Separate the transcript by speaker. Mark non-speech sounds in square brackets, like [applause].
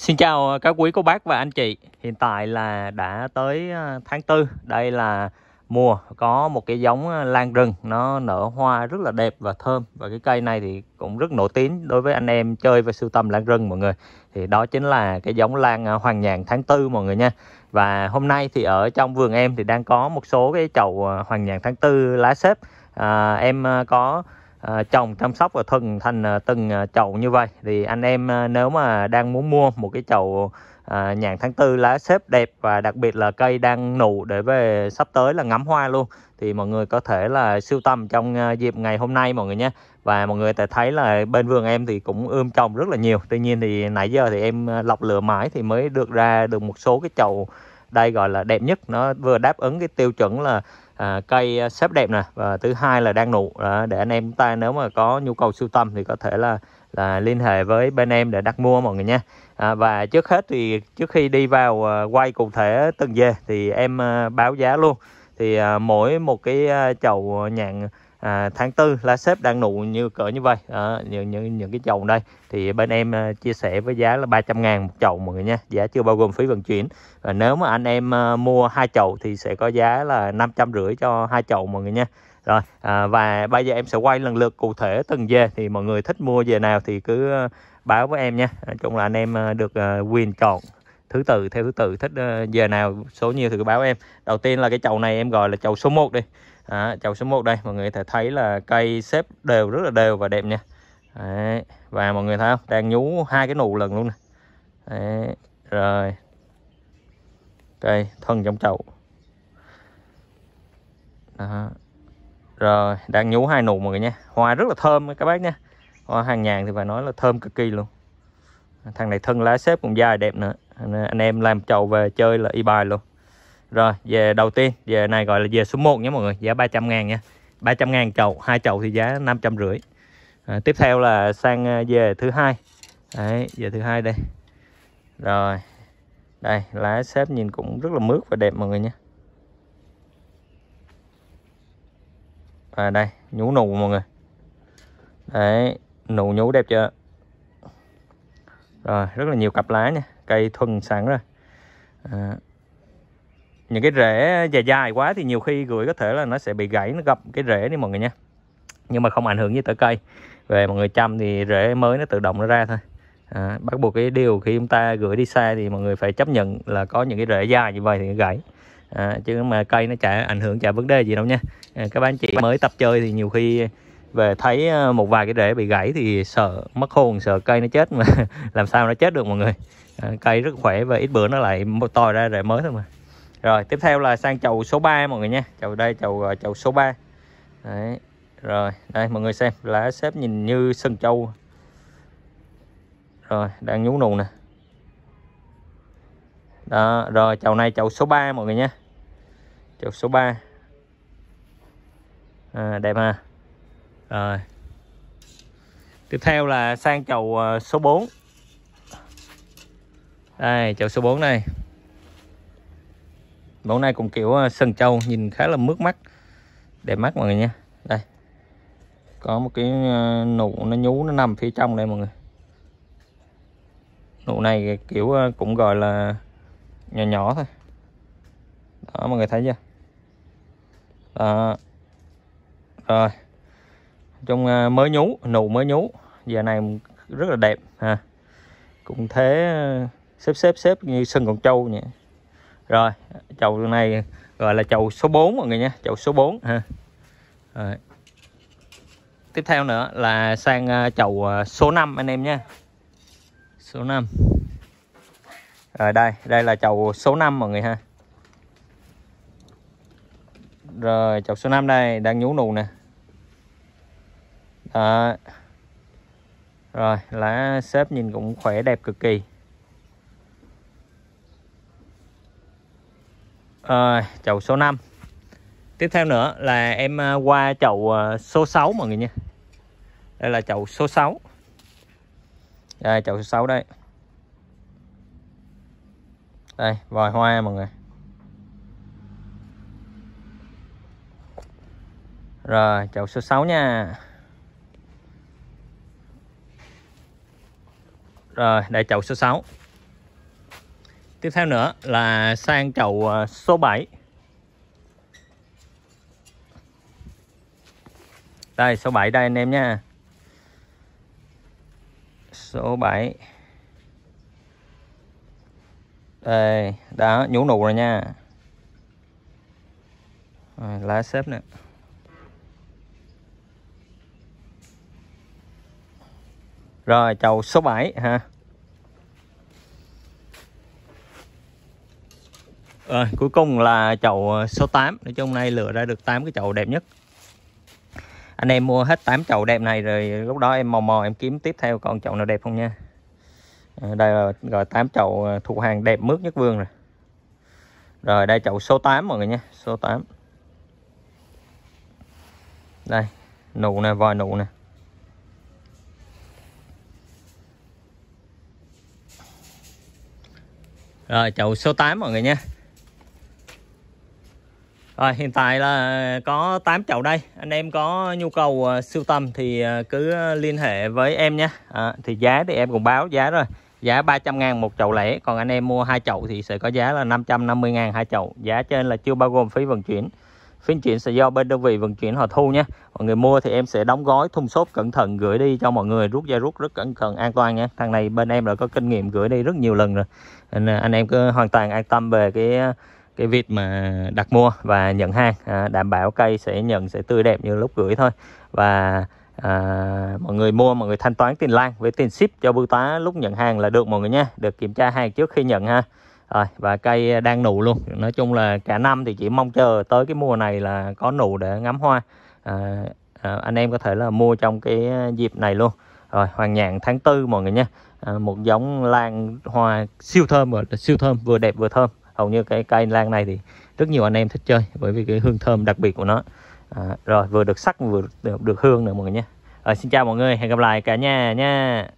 Speaker 1: Xin chào ờ, các quý cô bác và anh chị Hiện tại là đã tới ờ, tháng 4 Đây là mùa có một cái giống ờ, lan rừng Nó nở hoa rất là đẹp và thơm Và cái cây này thì cũng rất nổi tiếng Đối với anh em chơi và sưu tầm lan rừng mọi người Thì đó chính là cái giống lan hoàng nhàn tháng 4 mọi người nha Và hôm nay thì ở trong vườn em thì đang có một số cái chậu hoàng nhàn tháng 4 lá xếp à, Em có trồng à, chăm sóc và thân thành à, từng à, chậu như vậy thì anh em nếu mà đang muốn mua một cái chậu à, tháng tư lá xếp đẹp và đặc biệt là cây đang nụ để về sắp tới là ngắm hoa luôn thì mọi người có thể là siêu tầm trong dịp ngày hôm nay mọi người nhé và mọi người sẽ thấy là bên vườn em thì cũng ươm trồng rất là nhiều tuy nhiên thì nãy giờ thì em lọc lửa mãi thì mới được ra được một số cái chậu đây gọi là đẹp nhất nó vừa đáp ứng cái tiêu chuẩn là à, cây à, xếp đẹp nè và thứ hai là đang nụ à, để anh em chúng ta nếu mà có nhu cầu sưu tầm thì có thể là là liên hệ với bên em để đặt mua mọi người nha à, và trước hết thì trước khi đi vào à, quay cụ thể từng dê thì em à, báo giá luôn thì à, mỗi một cái à, chậu nhạn à, tháng tư lá xếp đang nụ như cỡ như vậy à, những, những, những cái chậu đây thì bên em ờ, chia sẻ với giá là 300 ngàn một chậu mọi người nha giá chưa bao gồm phí vận chuyển và nếu mà anh em ờ, mua hai chậu thì sẽ có giá là 500 rưỡi cho hai chậu mọi người nha rồi à, và bây giờ em sẽ quay lần lượt cụ thể từng dê thì mọi người thích mua về nào thì cứ ờ, báo với em nha nói chung là anh em được quyền chọn thứ tự theo thứ tự thích giờ nào số nhiều thì cứ báo em đầu tiên là cái chậu này em gọi là chậu số 1 đi đó, chậu số 1 đây mọi người thể thấy là cây xếp đều rất là đều và đẹp nha Đấy. và mọi người thấy không đang nhú hai cái nụ lần luôn nè Đấy. rồi cây thân trong chậu Đó. rồi đang nhú hai nụ mọi người nha hoa rất là thơm các bác nha hoa hàng nhàn thì phải nói là thơm cực kỳ luôn thằng này thân lá xếp cũng dài đẹp nữa anh em làm chậu về chơi là y bài luôn rồi về đầu tiên về này gọi là về số 1 nhé mọi người giá 300 ngàn nha 300 ngàn chậu hai chậu thì giá 500 rưỡi à, tiếp theo là sang à, về thứ hai đấy về thứ hai đây rồi đây lá xếp nhìn cũng rất là mướt và đẹp mọi người nhé và đây nhú nụ mọi người đấy nụ nhú đẹp chưa rồi rất là nhiều cặp lá nha cây thuần sẵn rồi à, những cái rễ dài dài quá thì nhiều khi gửi có thể là nó sẽ bị gãy nó gập cái rễ đi mọi người nha nhưng mà không ảnh hưởng gì tới cây về mọi người chăm thì rễ mới nó tự động nó ra thôi à, bắt buộc cái điều khi chúng ta gửi đi xa thì mọi người phải chấp nhận là có những cái rễ dài như vậy thì gãy à, chứ mà cây nó chả ảnh hưởng chả vấn đề gì đâu nha à, các bạn chị mới tập chơi thì nhiều khi về thấy à, một vài cái rễ bị gãy thì sợ mất hồn sợ cây nó chết mà [laughs] làm sao nó chết được mọi người à, cây rất khỏe và ít bữa nó lại to ra rễ mới thôi mà rồi tiếp theo là sang chầu số 3 mọi người nha chầu đây chầu ờ, chầu số 3 Đấy. rồi đây mọi người xem lá xếp nhìn như sân châu rồi đang nhú nụ nè đó rồi chầu này chầu số 3 mọi người nha chầu số 3 à, đẹp ha rồi tiếp theo là sang chầu ờ, số 4 đây chậu số 4 này mẫu này cũng kiểu ờ, sần trâu nhìn khá là mướt mắt đẹp mắt mọi người nha đây có một cái ờ, nụ nó nhú nó nằm phía trong đây mọi người nụ này kiểu ờ, cũng gọi là nhỏ nhỏ thôi đó mọi người thấy chưa đó. rồi trong mới nhú nụ mới nhú giờ này rất là đẹp ha cũng thế xếp xếp xếp như sân còn trâu nhỉ rồi chậu này gọi là chậu số 4 mọi người nha chậu số 4 ha Rồi. tiếp theo nữa là sang à, chậu à, số 5 anh em nha số 5 rồi đây đây là chậu số 5 mọi người ha rồi chậu số 5 đây đang nhú nụ nè Đó. rồi lá xếp nhìn cũng khỏe đẹp cực kỳ à, chậu số 5 tiếp theo nữa là em ờ, qua chậu ờ, số 6 mọi người nha đây là chậu số 6 đây chậu số 6 đây đây vòi hoa mọi người rồi chậu số 6 nha rồi đây chậu số 6 tiếp theo nữa là sang chậu à, số 7 đây số 7 đây anh em nha số 7 đây đã nhũ nụ rồi nha lá xếp nè rồi chầu số 7 ha Rồi cuối cùng là chậu ờ, số 8 Nói chung nay lựa ra được 8 cái chậu đẹp nhất Anh em mua hết 8 chậu đẹp này Rồi lúc đó em mò mò em kiếm tiếp theo còn chậu nào đẹp không nha ờ, Đây là gọi 8 chậu ờ, thuộc hàng đẹp mướt nhất vườn rồi Rồi đây chậu số 8 mọi người nha Số 8 Đây nụ nè vòi nụ nè Rồi chậu số 8 mọi người nha rồi, ờ, hiện tại là có 8 chậu đây. Anh em có nhu cầu uh, ờ, siêu tầm thì uh, cứ liên hệ với em nhé. À, thì giá thì em cũng báo giá rồi. Giá 300 ngàn một chậu lẻ. Còn anh em mua hai chậu thì sẽ có giá là 550 ngàn hai chậu. Giá trên là chưa bao gồm phí vận chuyển. Phí vận chuyển sẽ do bên đơn vị vận chuyển họ thu nhé. Mọi người mua thì em sẽ đóng gói thùng xốp cẩn thận gửi đi cho mọi người. Rút ra rút rất cẩn thận an toàn nhé. Thằng này bên em là có kinh nghiệm gửi đi rất nhiều lần rồi. Nên anh em cứ hoàn toàn an tâm về cái cái việc mà đặt mua và nhận hàng à, đảm bảo cây sẽ nhận sẽ tươi đẹp như lúc gửi thôi và à, mọi người mua mọi người thanh toán tiền lan với tiền ship cho bưu tá lúc nhận hàng là được mọi người nha được kiểm tra hàng trước khi nhận ha rồi và cây đang nụ luôn nói chung là cả năm thì chỉ mong chờ tới cái mùa này là có nụ để ngắm hoa à, à, anh em có thể là mua trong cái dịp này luôn rồi hoàng nhạn tháng tư mọi người nha à, một giống lan hoa siêu thơm siêu thơm vừa đẹp vừa thơm hầu như cái cây lan này thì rất nhiều anh em thích chơi bởi vì cái hương thơm đặc biệt của nó à, rồi vừa được sắc vừa được, được hương nữa mọi người nhé rồi, xin chào mọi người hẹn gặp lại cả nhà nha